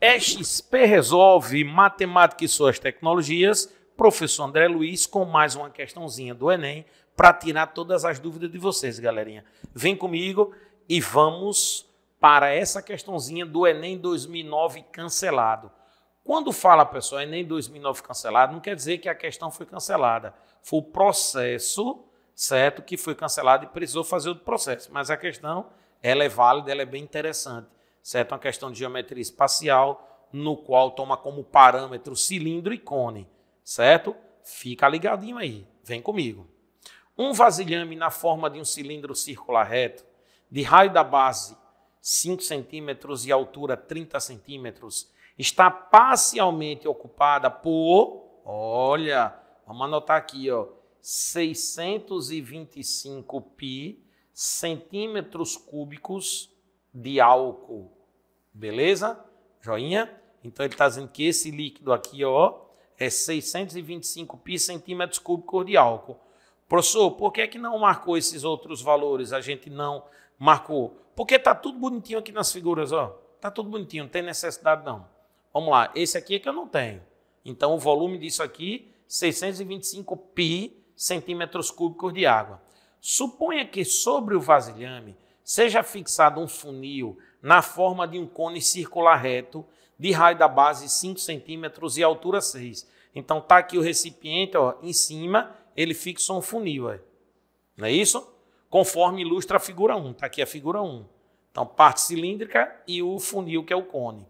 É XP Resolve Matemática e Suas Tecnologias, professor André Luiz, com mais uma questãozinha do Enem para tirar todas as dúvidas de vocês, galerinha. Vem comigo e vamos para essa questãozinha do Enem 2009 cancelado. Quando fala, pessoal, Enem 2009 cancelado, não quer dizer que a questão foi cancelada. Foi o processo, certo, que foi cancelado e precisou fazer outro processo. Mas a questão, ela é válida, ela é bem interessante certo? Uma questão de geometria espacial, no qual toma como parâmetro cilindro e cone, certo? Fica ligadinho aí, vem comigo. Um vasilhame na forma de um cilindro circular reto, de raio da base 5 centímetros e altura 30 centímetros, está parcialmente ocupada por, olha, vamos anotar aqui, ó, 625 pi centímetros cúbicos de álcool. Beleza? Joinha? Então ele está dizendo que esse líquido aqui, ó, é 625 pi centímetros cúbicos de álcool. Professor, por que é que não marcou esses outros valores? A gente não marcou. Porque está tudo bonitinho aqui nas figuras, ó. Está tudo bonitinho, não tem necessidade não. Vamos lá, esse aqui é que eu não tenho. Então o volume disso aqui, 625 pi centímetros cúbicos de água. Suponha que sobre o vasilhame seja fixado um funil na forma de um cone circular reto, de raio da base 5 centímetros e altura 6. Então tá aqui o recipiente, ó, em cima, ele fixa um funil, ó. É. não é isso? Conforme ilustra a figura 1, tá aqui a figura 1. Então parte cilíndrica e o funil que é o cone.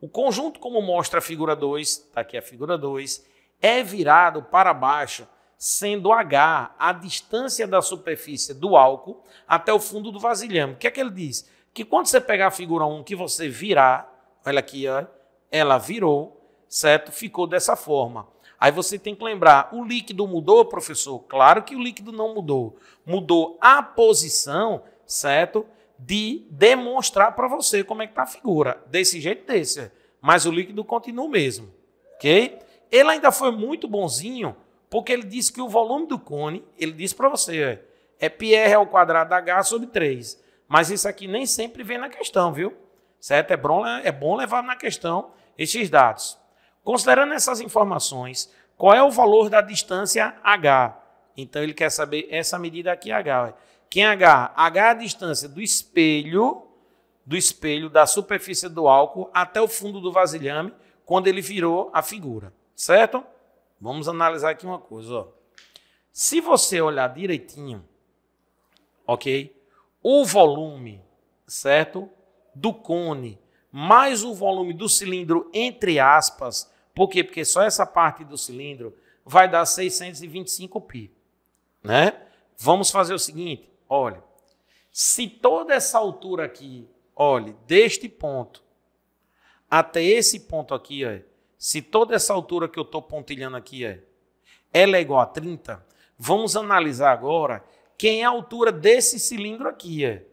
O conjunto, como mostra a figura 2, tá aqui a figura 2, é virado para baixo sendo H a distância da superfície do álcool até o fundo do vasilhame. O que é que ele diz? Que quando você pegar a figura 1, que você virar, olha aqui, olha, ela virou, certo? Ficou dessa forma. Aí você tem que lembrar, o líquido mudou, professor? Claro que o líquido não mudou. Mudou a posição, certo? De demonstrar para você como é que está a figura. Desse jeito, desse. Mas o líquido continua o mesmo, ok? Ele ainda foi muito bonzinho porque ele disse que o volume do cone, ele disse para você, é πr é ao quadrado h sobre 3. Mas isso aqui nem sempre vem na questão, viu? Certo? É bom, é bom levar na questão esses dados. Considerando essas informações, qual é o valor da distância h? Então ele quer saber essa medida aqui h. Quem é h? h é a distância do espelho do espelho da superfície do álcool até o fundo do vasilhame quando ele virou a figura, certo? Vamos analisar aqui uma coisa, ó. Se você olhar direitinho, ok? O volume, certo? Do cone mais o volume do cilindro, entre aspas, por quê? Porque só essa parte do cilindro vai dar 625 pi, né? Vamos fazer o seguinte, olha, se toda essa altura aqui, olha, deste ponto até esse ponto aqui, olha, se toda essa altura que eu estou pontilhando aqui é, ela é igual a 30, vamos analisar agora quem é a altura desse cilindro aqui, é.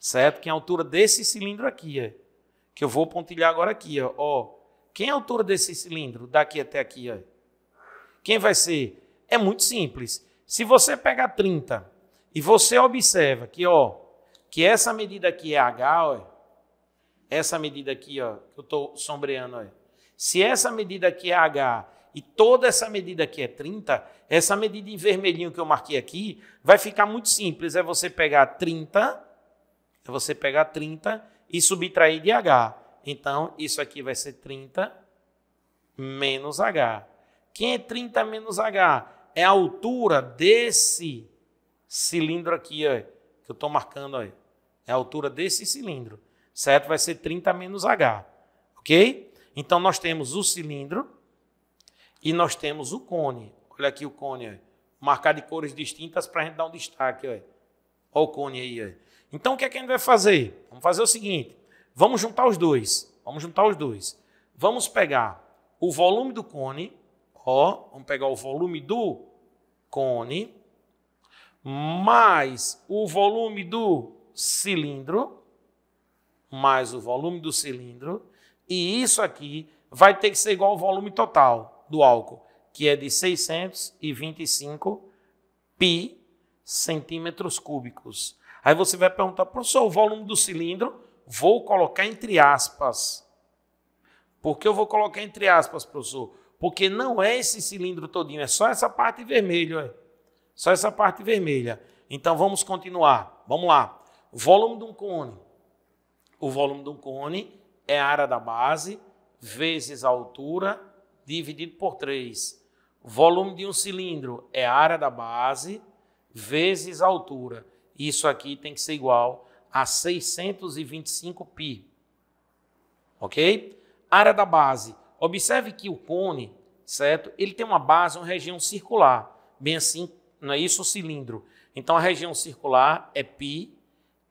certo? Quem é a altura desse cilindro aqui, é. que eu vou pontilhar agora aqui, ó. É. ó. Quem é a altura desse cilindro daqui até aqui, é? Quem vai ser? É muito simples. Se você pegar 30 e você observa que, ó, que essa medida aqui é H, ó, é. essa medida aqui, ó, que eu estou sombreando, ó, é. Se essa medida aqui é H e toda essa medida aqui é 30, essa medida em vermelhinho que eu marquei aqui vai ficar muito simples. É você pegar 30, é você pegar 30 e subtrair de H. Então, isso aqui vai ser 30 menos H. Quem é 30 menos H? É a altura desse cilindro aqui, ó, que eu estou marcando. aí. É a altura desse cilindro, certo? Vai ser 30 menos H, ok? Então nós temos o cilindro e nós temos o cone. Olha aqui o cone, marcado de cores distintas para a gente dar um destaque. Olha, olha o cone aí. Então o que, é que a gente vai fazer? Vamos fazer o seguinte: vamos juntar os dois. Vamos juntar os dois. Vamos pegar o volume do cone, ó, vamos pegar o volume do cone, mais o volume do cilindro, mais o volume do cilindro, e isso aqui vai ter que ser igual ao volume total do álcool, que é de 625 pi centímetros cúbicos. Aí você vai perguntar, professor, o volume do cilindro, vou colocar entre aspas. Por que eu vou colocar entre aspas, professor? Porque não é esse cilindro todinho, é só essa parte vermelha. Só essa parte vermelha. Então vamos continuar. Vamos lá. O volume de um cone. O volume de um cone é a área da base, vezes a altura, dividido por 3. Volume de um cilindro é a área da base, vezes a altura. Isso aqui tem que ser igual a 625 pi. Ok? Área da base. Observe que o cone, certo? Ele tem uma base, uma região circular. Bem assim, não é isso? O cilindro. Então, a região circular é π,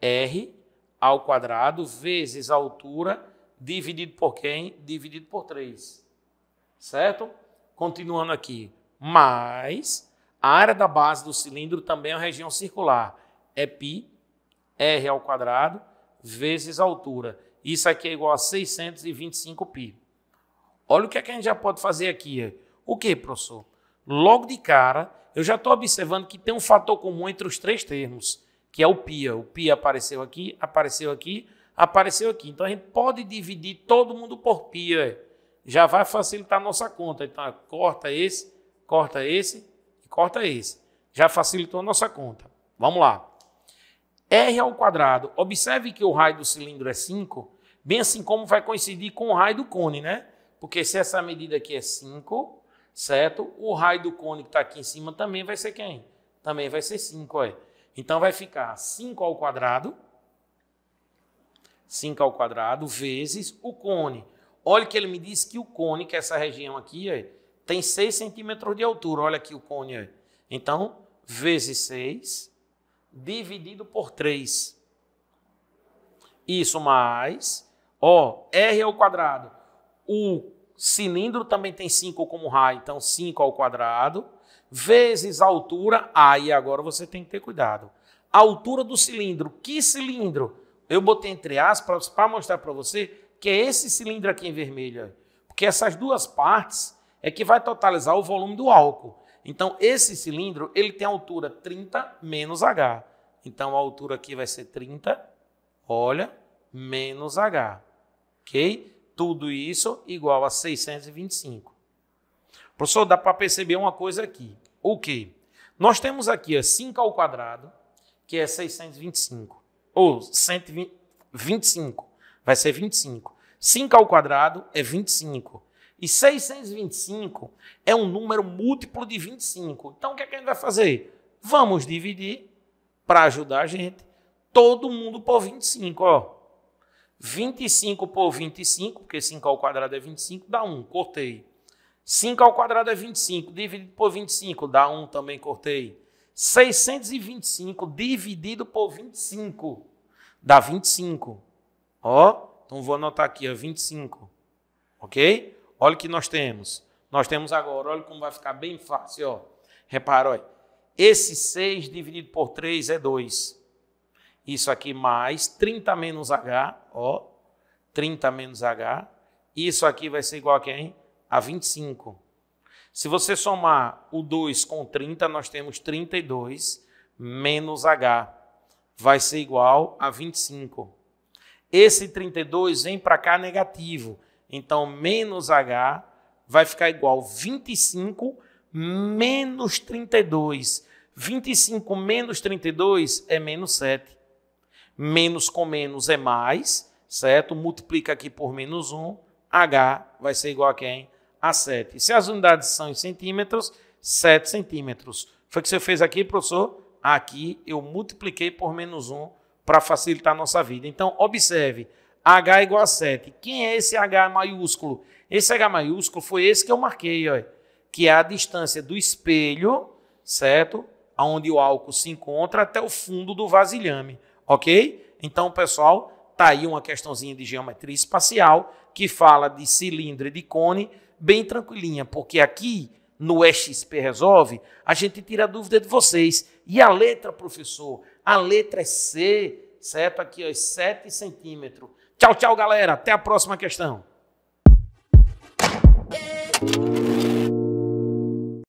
r ao quadrado, vezes a altura, dividido por quem? Dividido por 3. Certo? Continuando aqui. Mas a área da base do cilindro também é uma região circular. É π, r ao quadrado, vezes a altura. Isso aqui é igual a 625 π. Olha o que, é que a gente já pode fazer aqui. O que, professor? Logo de cara, eu já estou observando que tem um fator comum entre os três termos, que é o π. O π apareceu aqui, apareceu aqui, apareceu aqui. Então a gente pode dividir todo mundo por pia. É. Já vai facilitar a nossa conta. Então corta esse, corta esse e corta esse. Já facilitou a nossa conta. Vamos lá. R ao quadrado. Observe que o raio do cilindro é 5, bem assim como vai coincidir com o raio do cone, né? Porque se essa medida aqui é 5, certo? O raio do cone que está aqui em cima também vai ser quem? Também vai ser 5, é. Então vai ficar 5 ao quadrado 5 ao quadrado vezes o cone. Olha que ele me disse que o cone, que é essa região aqui, é, tem 6 centímetros de altura. Olha aqui o cone. É. Então, vezes 6, dividido por 3. Isso mais, ó, R ao quadrado. O cilindro também tem 5 como raio, então 5 ao quadrado, vezes a altura. Aí agora você tem que ter cuidado. A altura do cilindro. Que cilindro? Eu botei entre aspas para mostrar para você que é esse cilindro aqui em vermelho, porque essas duas partes é que vai totalizar o volume do álcool. Então, esse cilindro, ele tem altura 30 menos H. Então, a altura aqui vai ser 30, olha, menos H. Ok? Tudo isso igual a 625. Professor, dá para perceber uma coisa aqui. O okay. quê? Nós temos aqui 5 ao quadrado, que é 625 ou 125 vai ser 25. 5 ao quadrado é 25. E 625 é um número múltiplo de 25. Então o que, é que a gente vai fazer? Vamos dividir para ajudar a gente todo mundo por 25, ó. 25 por 25, porque 5 ao quadrado é 25, dá 1, cortei. 5 ao quadrado é 25, dividido por 25, dá 1 também, cortei. 625 dividido por 25 dá 25. Ó, então vou anotar aqui, ó, 25. OK? Olha o que nós temos. Nós temos agora, olha como vai ficar bem fácil, ó. Repara, olha. Esse 6 dividido por 3 é 2. Isso aqui mais 30 menos H, ó. 30 menos H. Isso aqui vai ser igual a quem? A 25. Se você somar o 2 com 30, nós temos 32 menos H. Vai ser igual a 25. Esse 32 vem para cá negativo. Então, menos H vai ficar igual a 25 menos 32. 25 menos 32 é menos 7. Menos com menos é mais, certo? Multiplica aqui por menos 1. H vai ser igual a quem? a 7. Se as unidades são em centímetros, 7 centímetros. Foi o que você fez aqui, professor? Aqui eu multipliquei por menos 1 para facilitar a nossa vida. Então, observe, H é igual a 7. Quem é esse H maiúsculo? Esse H maiúsculo foi esse que eu marquei, olha, que é a distância do espelho, certo? Onde o álcool se encontra até o fundo do vasilhame, ok? Então, pessoal, tá aí uma questãozinha de geometria espacial que fala de cilindro e de cone, bem tranquilinha, porque aqui no XP Resolve, a gente tira a dúvida de vocês. E a letra, professor? A letra é C, certo? Aqui, ó, 7 é centímetros. Tchau, tchau, galera. Até a próxima questão.